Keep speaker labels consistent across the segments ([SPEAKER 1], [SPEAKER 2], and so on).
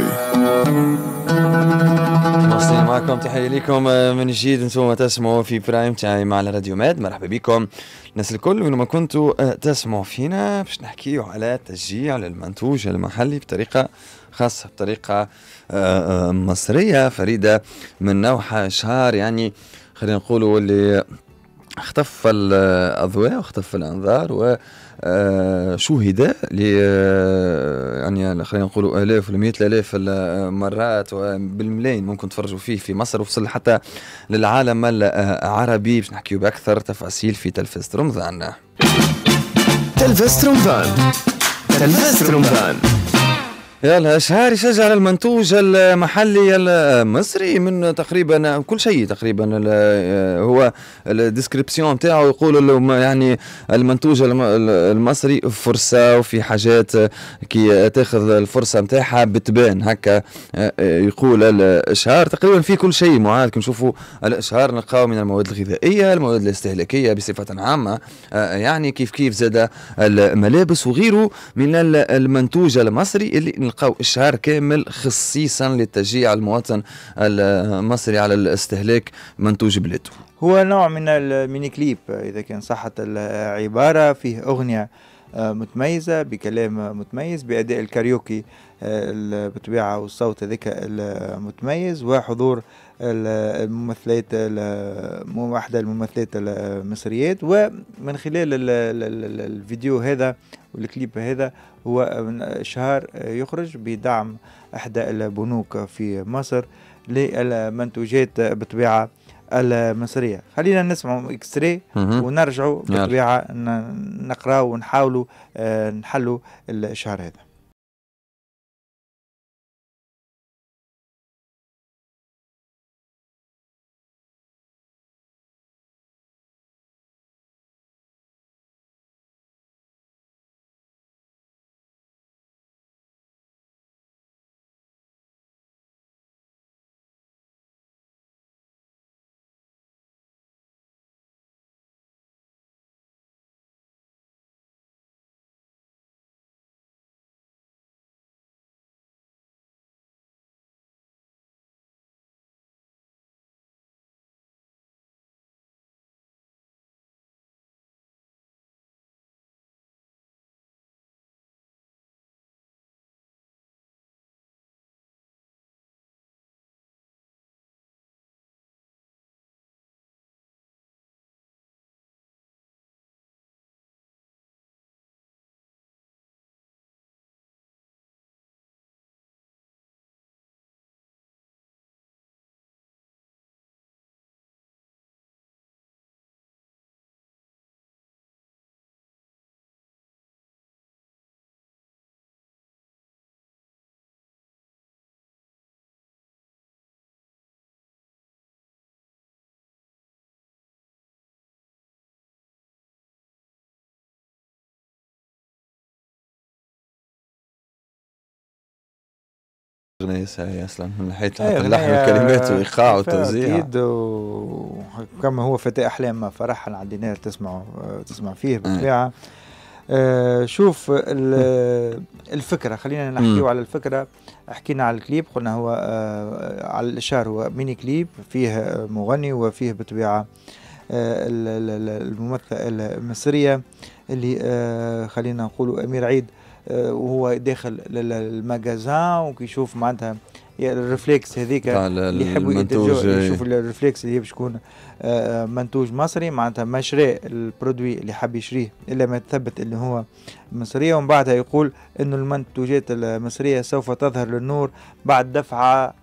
[SPEAKER 1] الرحيم مواصلين معكم تحية لكم آه، من جديد انتم تسمعوا في برايم تايم على راديو ماد مرحبا بكم الناس الكل وين ما كنتوا آه، تسمعوا فينا باش نحكيو على تشجيع للمنتوج المحلي بطريقة خاصة بطريقة آه، مصرية فريدة من نوعها شهر يعني خلينا نقولوا اللي اختف الاضواء واختف الانظار و آه، شوهد آه، يعني خلينا نقولوا الاف ولا مئات الالاف المرات وبالملايين ممكن تفرجوا فيه في مصر وفصل حتى للعالم العربي باش نحكيو باكثر تفاصيل في تلفزه رمضان تلفزه رمضان تلفزه رمضان يلا اشهار يشجع المنتوج المحلي المصري من تقريبا كل شيء تقريبا آه، هو الديسكريبسيون تاعو يقول يعني المنتوج المصري فرصه وفي حاجات كي تاخذ الفرصه نتاعها بتبان هكا آه، آه، يقول الاشهار تقريبا في كل شيء معاد نشوفوا الاشهار نلقاو من المواد الغذائيه المواد الاستهلاكيه بصفه عامه يعني كيف كيف زاد الملابس وغيره من المنتوج المصري اللي لقاو اشهار كامل خصيصا لتشجيع المواطن المصري على الاستهلاك منتوج بلاده
[SPEAKER 2] هو نوع من الميني كليب اذا كان صحت العباره فيه اغنيه متميزة بكلام متميز بأداء الكاريوكي آه، بطبيعة والصوت هذاك المتميز وحضور الممثلات واحدة الممثلات المصريات ومن خلال الفيديو هذا والكليب هذا هو شهر يخرج بدعم إحدى البنوك في مصر للمنتوجات بطبيعة المصريه خلينا نسمعوا اكس راي ونرجعوا بالطبيعه نقراو ونحاولوا آه، نحلوا الشهر هذا
[SPEAKER 1] الأغنية ساهية أصلا من حيث حتى اللحن والكلمات وإيقاع وتوزيع أكيد
[SPEAKER 2] وكما هو فتاة أحلام فرح عندي نار تسمع تسمع فيه إيه. بالطبيعة آه شوف الفكرة خلينا نحكيو على الفكرة حكينا على الكليب قلنا هو آه، على الإشار هو ميني كليب فيه مغني وفيه بالطبيعة آه، الممثلة المصرية اللي آه، خلينا نقولوا أمير عيد آه، وهو داخل للمجازان وكيشوف معناتها الرفليكس هذيك اللي يحبوا يشوف يشوفوا الرفليكس اللي هي تكون آه، آه، منتوج مصري معناتها ما شرى البرودوي اللي حب يشريه الا ما تثبت انه هو مصريه ومن بعدها يقول انه المنتوجات المصريه سوف تظهر للنور بعد دفعه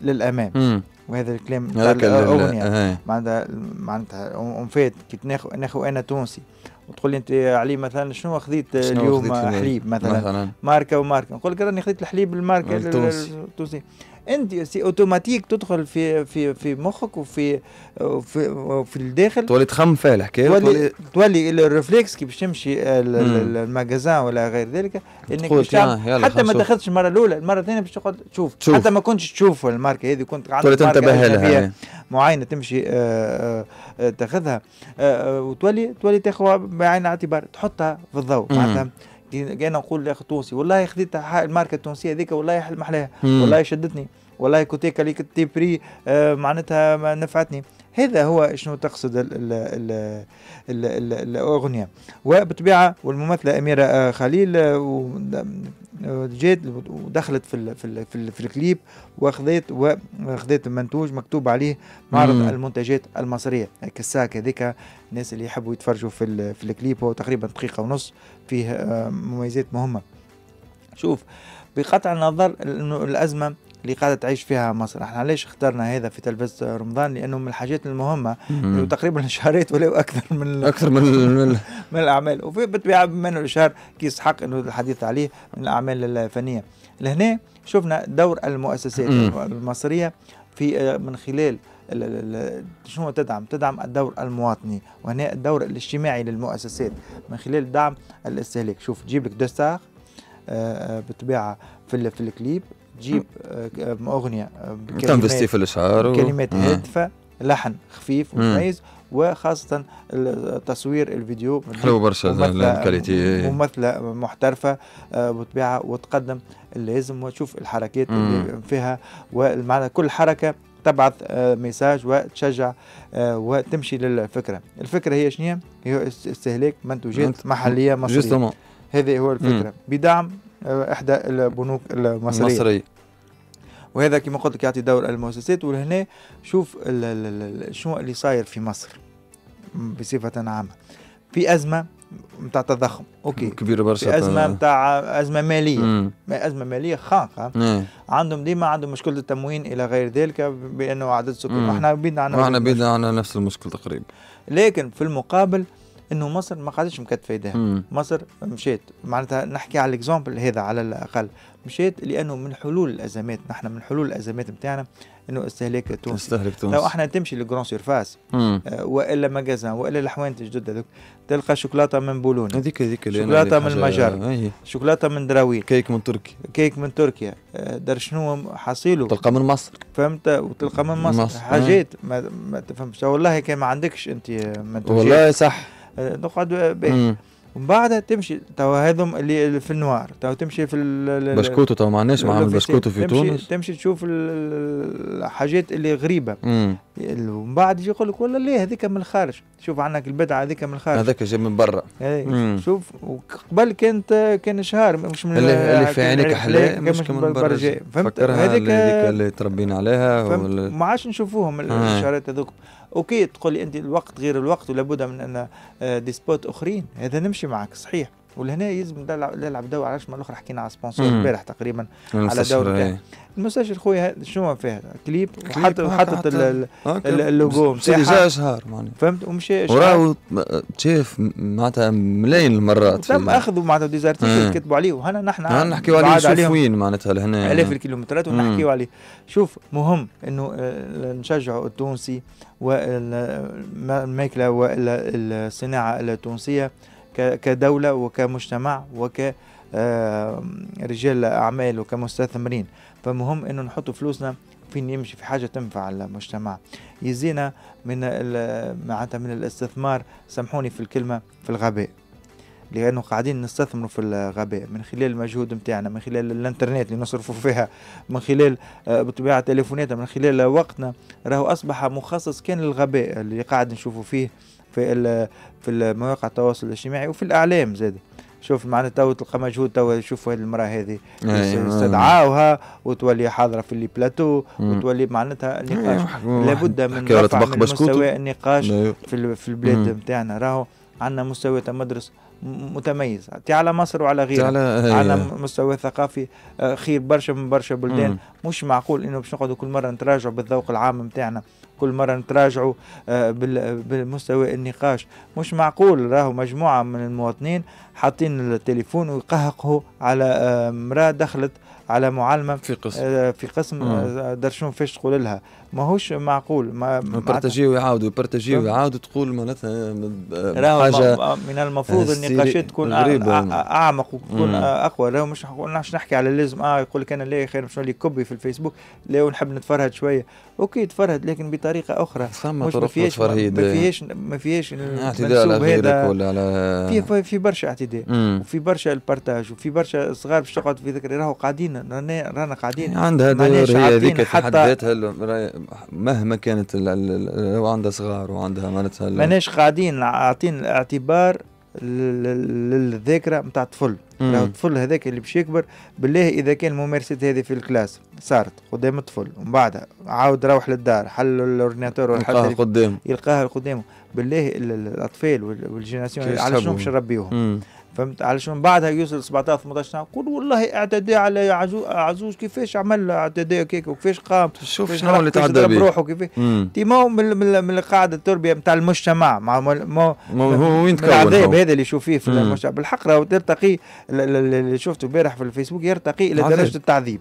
[SPEAKER 2] للامام مم. وهذا الكلام تاع الاغنيه إيه. معناتها معناتها فات كي ناخذ انا تونسي وتقول لي انت علي مثلا شنو خذيت اليوم خذيت حليب مثلا, مثلا ماركه وماركه نقول لك راني خذيت الحليب الماركه يعني التونسي انت سي اوتوماتيك تدخل في في في مخك وفي وفي, وفي الداخل تولي تخمم فيها الحكايه تولي تولي الريفليكس كي باش تمشي الماجازان ولا غير ذلك انك باش حتى ما تاخذش المره الاولى المره الثانيه باش تقعد تشوف حتى ما كنتش تشوف الماركه هذه كنت تولي تنتبه لها معينه تمشي آه، آه، آه، تاخذها وتولي تولي تاخذها بعين الاعتبار تحطها في الضوء معناتها جينا نقول لاخ تونسي والله خديت الماركه التونسيه هذيك والله حل محلاها والله شدتني والله كوتيكا اللي كنت بري آه، معناتها ما نفعتني هذا هو شنو تقصد الـ الـ الـ الـ الأغنية وبطبيعة والممثلة أميرة آه، خليل آه، جات ودخلت في الـ في الـ في, الـ في الكليب واخذت واخذت المنتوج مكتوب عليه معرض مم. المنتجات المصريه كالساك هذاك الناس اللي يحبوا يتفرجوا في في الكليب هو تقريبا دقيقه ونص فيه آه، مميزات مهمه شوف بقطع النظر الازمه اللي قاعده تعيش فيها مصر احنا ليش اخترنا هذا في تلفزه رمضان لانه من الحاجات المهمه انه تقريبا شهريت ولا اكثر من اكثر من من الاعمال وفي بالطبيعه من الشهر الاشهار كيسحق انه الحديث عليه من الاعمال الفنيه لهنا شفنا دور المؤسسات المصريه في آه، من خلال شنو تدعم؟ تدعم الدور المواطني وهنا الدور الاجتماعي للمؤسسات من خلال دعم الاستهلاك، شوف تجيب لك دوستار آه، آه، بالطبيعه في الكليب تجيب آه، آه، اغنيه آه، تنفستي في الاشعار كلمات هادفه لحن خفيف ومميز وخاصة تصوير الفيديو حلو برشا ممثلة, ممثلة محترفة بطبيعة وتقدم اللي لازم وتشوف الحركات اللي فيها والمعنى كل حركة تبعث ميساج وتشجع وتمشي للفكرة الفكرة هي شنو هي استهلاك منتوجات محلية مصرية هذه هو الفكرة بدعم احدى البنوك المصريه, المصرية. وهذا كما قلت لك يعطي دور المؤسسات ولهنا شوف شنو اللي صاير في مصر بصفه عامه في ازمه نتاع تضخم اوكي كبيره برشا ازمه نتاع ازمه ماليه مم. ازمه ماليه خانقه إيه. عندهم ديما عندهم مشكله التموين الى غير ذلك بانه عدد سكان احنا بيدنا عندنا احنا
[SPEAKER 1] بيدنا عندنا نفس المشكل تقريبا
[SPEAKER 2] لكن في المقابل انه مصر ما قعدتش مكتفه يدها مصر مشيت معناتها نحكي على الاكزامبل هذا على الاقل مشيت لانه من حلول الازمات نحن من حلول الازمات نتاعنا انه استهلاك تونس استهلاك تونس لو احنا تمشي لجرون سيرفاس آه، والا مجازا والا الحوانت الجدد هذوك تلقى شوكولاته من بولونيا هذيك هذيك شوكولاته من المجر شوكولاته من دراويل كيك من تركيا كيك من تركيا آه، دار شنو حصيله تلقى من مصر فهمت وتلقى من مصر, مصر. حاجات آه. ما, ما تفهمش والله كان ما عندكش انت ما والله صح نقعد باهي ومن بعدها تمشي توا هذم اللي في النوار توا تمشي في بسكوتو توا ما عندناش معامل بسكوتو في تمشي تونس تمشي تشوف الحاجات اللي غريبه ومن بعد يجي يقول لك والله لا هذيك من الخارج شوف عندك البدعه هذيك من الخارج هذاك جاي
[SPEAKER 1] من برا إيه.
[SPEAKER 2] شوف وقبل كانت كان شهار مش من اللي, اللي في عينك حلاه مش من برا فهمت هذيك اللي
[SPEAKER 1] تربينا عليها ما عادش نشوفوهم الشهرات
[SPEAKER 2] هذوك اوكي تقول لي انت الوقت غير الوقت ولابد من ان آه، دي سبوت اخرين هذا نمشي معك صحيح ولهنا يلزم نلعب دور على الشمال الاخرى حكينا على سبونسور البارح تقريبا على دور إيه. المستشفى خويا شنو فيها كليب وحط وحطت آه، آه، اللوجو نتاعها جا شهر اشهار فهمت ومشى وراه
[SPEAKER 1] تشاف آه، معناتها ملايين المرات تم اخذوا معناتها ديزارتيكل كتبوا عليه وهنا نحن نحكيو عليه شوف وين معناتها لهنا الاف الكيلومترات ونحكيو
[SPEAKER 2] عليه شوف مهم انه نشجعوا التونسي والماكله والصناعه التونسيه كدولة وكمجتمع وكرجال أعمال وكمستثمرين فمهم أنه نحط فلوسنا فين يمشي في حاجه تنفع المجتمع يزينا من معناتها من الاستثمار سامحوني في الكلمه في الغباء لأنه قاعدين نستثمروا في الغباء من خلال المجهود نتاعنا من خلال الانترنت اللي نصرفوا فيها من خلال آه، بطبيعة تليفوناتنا من خلال وقتنا راهو أصبح مخصص كان للغباء اللي قاعد نشوفوا فيه في في مواقع التواصل الاجتماعي وفي الأعلام زاد شوف معنا تو تلقى مجهود تو شوفوا هذه المراه هذه أيوة، أيوة. استدعاوها وتولي حاضره في اللي بلاتو وتولي معناتها نقاش أيوة، لابد من رفع مستوى النقاش في البلاد نتاعنا راهو عندنا مستوى تمدرس متميزه على مصر وعلى غيرها آه، على, على مستوى الثقافي آه، خير برشا من برشا بلدان مم. مش معقول انه باش نقعدوا كل مره نتراجعوا بالذوق العام نتاعنا كل مره نتراجعوا آه، بالمستوى النقاش مش معقول راهو مجموعه من المواطنين حاطين التليفون ويقهقوا على امراه دخلت على معلمه في قسم آه، في قسم آه. آه، درشون فاش تقول لها ماهوش معقول ما برتجي
[SPEAKER 1] ويعاودوا برتجي ويعاودوا
[SPEAKER 2] تقول معناتها حاجه من المفروض النقاشات تكون اعمق وتكون اقوى لو مش نحش نحكي على لازم اه يقول لك انا لا يا خير مش اللي كبي في الفيسبوك لا ونحب نتفرهد شويه اوكي تفرهد لكن بطريقه اخرى فما طرق فيهاش ما فيهاش ما فيهاش اعتداء على غيرك ولا على في في برشا اعتداء وفي برشا البارتاج وفي برشا صغار باش تقعد في ذكرى راهو قاعدين قاعدين رانا قاعدين عندها دور هي هذيك في حد ذاتها
[SPEAKER 1] مهما كانت وعندها صغار وعندها معناتها ماناش
[SPEAKER 2] قاعدين عاطين الاعتبار للذاكره نتاع الطفل راهو الطفل هذاك اللي باش يكبر بالله اذا كان الممارسات هذه في الكلاس صارت قدام الطفل ومن بعدها عاود روح للدار حل الاورديناتور يلقاها قدامه يلقاها قدامه بالله الاطفال والجينيراسيون على شنو باش نربيوهم فهمت علشان بعدها يوصل 17 18 سنه قول والله اعتدى على عزوز كيفاش عمل اعتداء كيك وكيفاش قام شوف شنو اللي تعدى به روحه كيفاش تي ما هو من, من, القاعده التربيه نتاع المجتمع ما هو هو وين تكون العذاب هذا اللي يشوف فيه في المجتمع بالحق راهو ترتقي اللي شفته امبارح في الفيسبوك يرتقي الى درجه التعذيب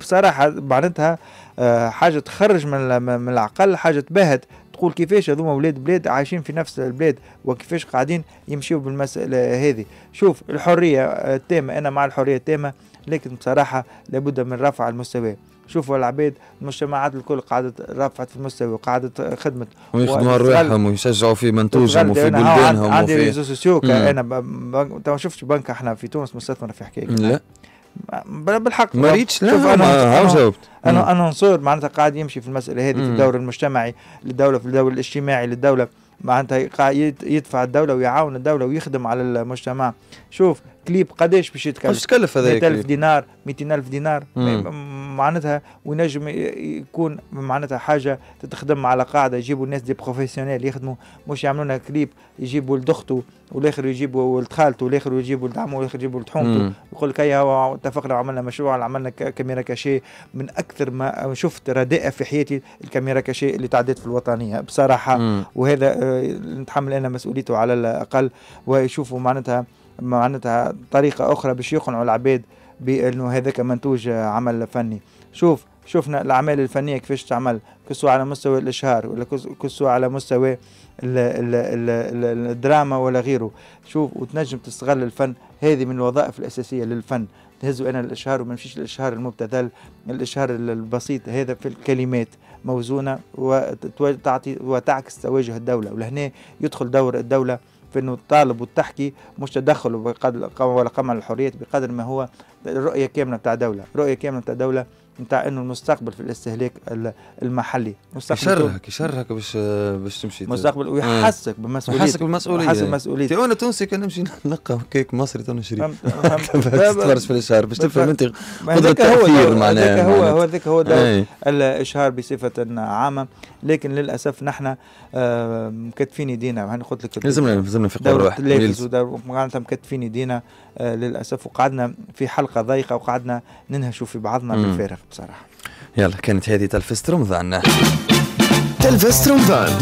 [SPEAKER 2] بصراحه معناتها آه، حاجه تخرج من العقل حاجه تبهت تقول كيفاش هذوما ولاد بلاد عايشين في نفس البلاد وكيفاش قاعدين يمشيوا بالمسألة هذه شوف الحرية التامة أنا مع الحرية التامة لكن بصراحة لابد من رفع المستوى شوفوا العباد المجتمعات الكل قاعدة رفعت في المستوى وقاعدة خدمة ويخدموا رواحهم
[SPEAKER 1] ويشجعوا في منتوجهم وفي بلدانهم عندي ريزو سوسيو انا
[SPEAKER 2] ما شفتش بنك احنا في تونس مستثمر في حكايه لا بالحق مريتش لا شوف انا جاوبت انا انا نصور معناتها قاعد يمشي في المساله هذه في الدور المجتمعي للدوله في الدور الاجتماعي للدوله معناتها يدفع الدوله ويعاون الدوله ويخدم على المجتمع شوف كليب قداش باش يتكلف؟ قداش تكلف هذا 100000 دينار 200000 دينار معناتها وينجم يكون معناتها حاجه تتخدم على قاعده يجيبوا الناس دي بروفيسيونيل يخدموا مش يعملوا لنا كليب يجيبوا ولد اخته والاخر يجيبوا ولد خالته والاخر يجيبوا ولد عمه والاخر يجيبوا ولد حومته يقول لك أيوة، اتفقنا وعملنا مشروع عملنا كاميرا كاشيه من اكثر ما شفت رداءه في حياتي الكاميرا كاشيه اللي تعديت في الوطنيه بصراحه مم. وهذا نتحمل آه، انا مسؤوليته على الاقل ويشوفوا معناتها معناتها طريقه اخرى باش يقنعوا العباد بانه هذاك منتوج عمل فني شوف شفنا الاعمال الفنيه كيفاش تعمل كسوا على مستوى الاشهار ولا كسوا على مستوى ال ال ال الدراما ولا غيره شوف وتنجم تستغل الفن هذه من الوظائف الاساسيه للفن تهزوا انا الاشهار وما نمشيش الاشهار المبتذل الاشهار البسيط هذا في الكلمات موزونه وتعطي وتعكس تواجه الدوله ولهنا يدخل دور الدوله في انه تطالب وتحكي مش تدخل بقدر ولا قمع الحريات بقدر ما هو رؤيه كامله بتاع دوله رؤيه كامله بتاع دوله نتاع انه المستقبل في الاستهلاك المحلي مستقبل يشرهك يشرهك
[SPEAKER 1] باش باش تمشي مستقبل آه. ويحسك بمسؤوليه يحسك بالمسؤوليه يحسك بالمسؤوليه انا تونسي كان نمشي نلقى كيك مصري تو نشري تفرج في الاشهار باش تفهم انت قدره التاثير معناها هو هو هذاك هو
[SPEAKER 2] الاشهار بصفه عامه لكن للاسف نحن آه، مكتفين يدينا قلت لك لازمنا لازمنا في قبر واحد معناتها مكتفين يدينا آه، للاسف وقعدنا في حلقه ضيقه وقعدنا ننهشوا في بعضنا بالفارغ
[SPEAKER 1] بصراحه يلا كانت هذه تلفزة رمضان تلفزة رمضان